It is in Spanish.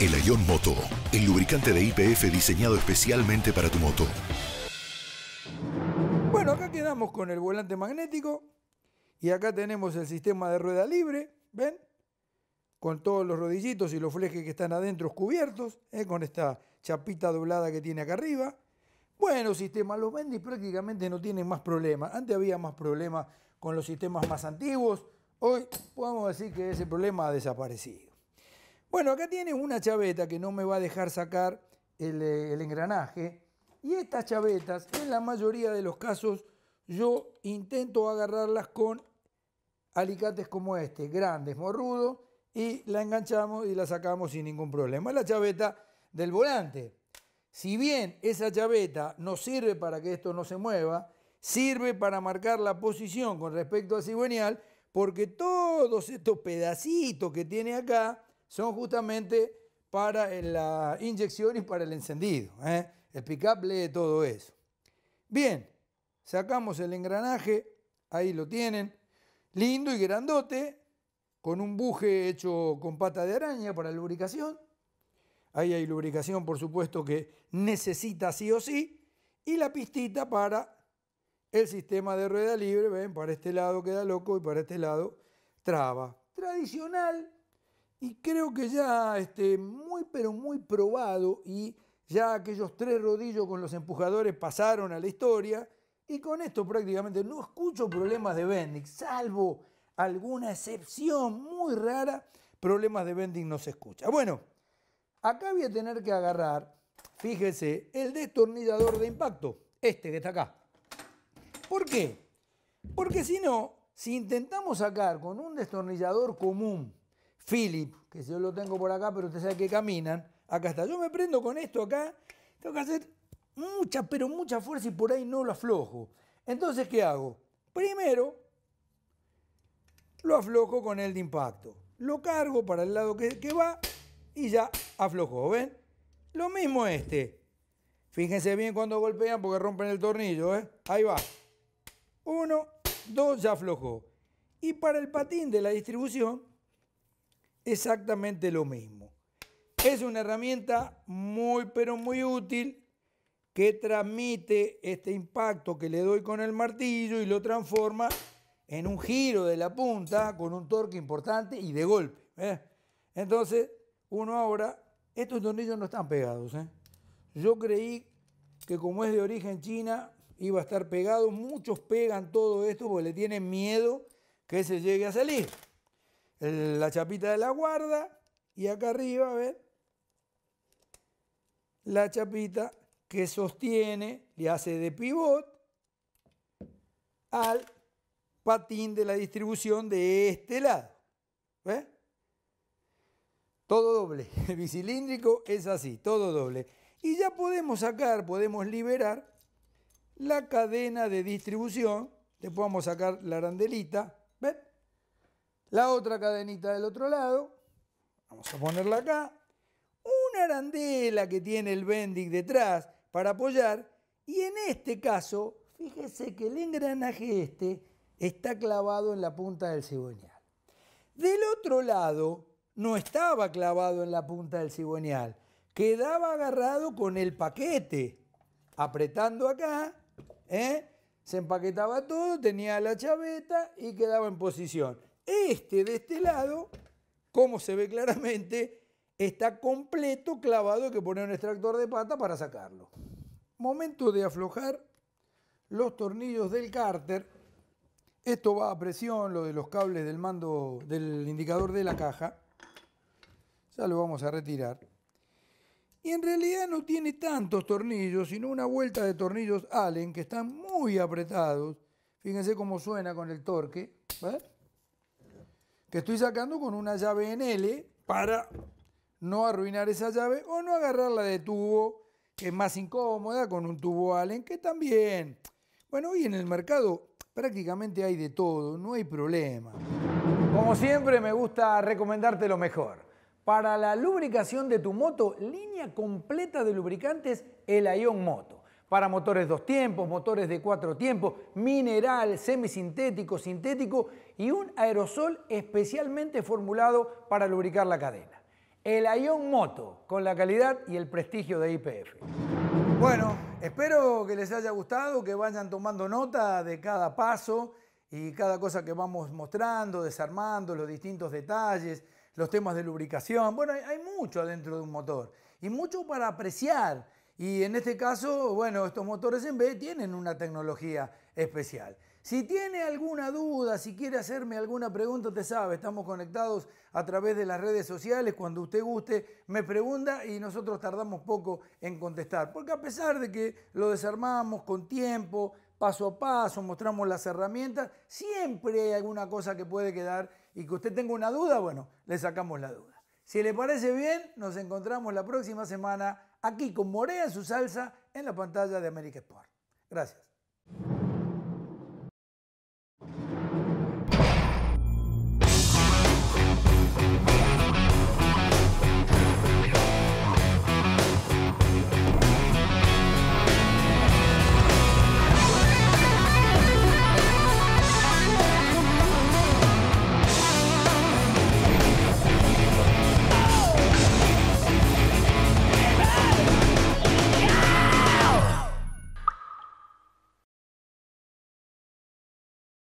El Ayon Moto, el lubricante de IPF diseñado especialmente para tu moto. Bueno, acá quedamos con el volante magnético y acá tenemos el sistema de rueda libre, ¿ven? Con todos los rodillitos y los flejes que están adentro cubiertos, ¿eh? con esta chapita doblada que tiene acá arriba. Bueno, sistema, los y prácticamente no tienen más problemas. Antes había más problemas con los sistemas más antiguos. Hoy podemos decir que ese problema ha desaparecido. Bueno, acá tiene una chaveta que no me va a dejar sacar eh, el, engranaje. Y estas chavetas, en la mayoría de los casos, yo intento agarrarlas con alicates como este, grandes, morrudos, y la enganchamos y la sacamos sin ningún problema. Es la chaveta del volante. Si bien esa chaveta no sirve para que esto no se mueva, sirve para marcar la posición con respecto al cigüeñal, porque todos estos pedacitos que tiene acá son justamente para eh, la inyección y para el encendido. ¿eh? El todo eso. Bien, sacamos el engranaje, ahí lo tienen, lindo y grandote, con un buje hecho con pata de araña para lubricación. Ahí hay lubricación, por supuesto, que necesita sí o sí. Y la pistita para el sistema de rueda libre, ven, para este lado queda loco y para este lado traba. Tradicional y creo que ya este, muy, pero muy probado y ya aquellos tres rodillos con los empujadores pasaron a la historia. Y con esto prácticamente no escucho problemas de Bending, salvo alguna excepción muy rara, problemas de Bending no se escucha. Bueno, acá voy a tener que agarrar, fíjese, el destornillador de impacto, este que está acá. ¿Por qué? Porque si no, si intentamos sacar con un destornillador común Philip, que yo lo tengo por acá, pero ustedes sabe que caminan. Acá está. Yo me prendo con esto acá. Tengo que hacer mucha, pero mucha fuerza y por ahí no lo aflojo. Entonces, ¿qué hago? Primero, lo aflojo con el de impacto. Lo cargo para el lado que, que va y ya aflojó, ¿ven? Lo mismo este. Fíjense bien cuando golpean porque rompen el tornillo, ¿eh? Ahí va. Uno, dos, ya aflojó. Y para el patín de la distribución, exactamente lo mismo. Es una herramienta muy, pero muy útil que transmite este impacto que le doy con el martillo y lo transforma en un giro de la punta con un torque importante y de golpe. ¿eh? Entonces, uno ahora, estos tornillos no están pegados. ¿eh? Yo creí que como es de origen china, iba a estar pegado. Muchos pegan todo esto porque le tienen miedo que se llegue a salir la chapita de la guarda y acá arriba, a ver, la chapita que sostiene, le hace de pivot al patín de la distribución de este lado. ¿Ves? Todo doble. El bicilíndrico es así, todo doble. Y ya podemos sacar, podemos liberar la cadena de distribución. Le podemos sacar la arandelita la otra cadenita del otro lado, vamos a ponerla acá, una arandela que tiene el bendic detrás para apoyar y en este caso, fíjese que el engranaje este está clavado en la punta del cigüeñal. Del otro lado no estaba clavado en la punta del cigüeñal, quedaba agarrado con el paquete, apretando acá, ¿eh? se empaquetaba todo, tenía la chaveta y quedaba en posición. Este de este lado, como se ve claramente, está completo clavado, hay que poner un extractor de pata para sacarlo. Momento de aflojar los tornillos del cárter. Esto va a presión, lo de los cables del mando, del indicador de la caja. Ya lo vamos a retirar. Y en realidad no tiene tantos tornillos, sino una vuelta de tornillos Allen que están muy apretados. Fíjense cómo suena con el torque que estoy sacando con una llave en L para no arruinar esa llave o no agarrarla de tubo, que es más incómoda, con un tubo Allen, que también. Bueno, hoy en el mercado prácticamente hay de todo, no hay problema. Como siempre, me gusta recomendarte lo mejor. Para la lubricación de tu moto, línea completa de lubricantes El Ion Moto para motores dos tiempos, motores de cuatro tiempos, mineral, semisintético, sintético y un aerosol especialmente formulado para lubricar la cadena. El Ion Moto, con la calidad y el prestigio de IPF. Bueno, espero que les haya gustado, que vayan tomando nota de cada paso y cada cosa que vamos mostrando, desarmando, los distintos detalles, los temas de lubricación. Bueno, hay mucho adentro de un motor y mucho para apreciar y en este caso, bueno, estos motores en B tienen una tecnología especial. Si tiene alguna duda, si quiere hacerme alguna pregunta, te sabe, estamos conectados a través de las redes sociales. Cuando usted guste, me pregunta y nosotros tardamos poco en contestar. Porque a pesar de que lo desarmamos con tiempo, paso a paso, mostramos las herramientas, siempre hay alguna cosa que puede quedar y que usted tenga una duda, bueno, le sacamos la duda. Si le parece bien, nos encontramos la próxima semana aquí con Morea su salsa en la pantalla de América Sport. Gracias.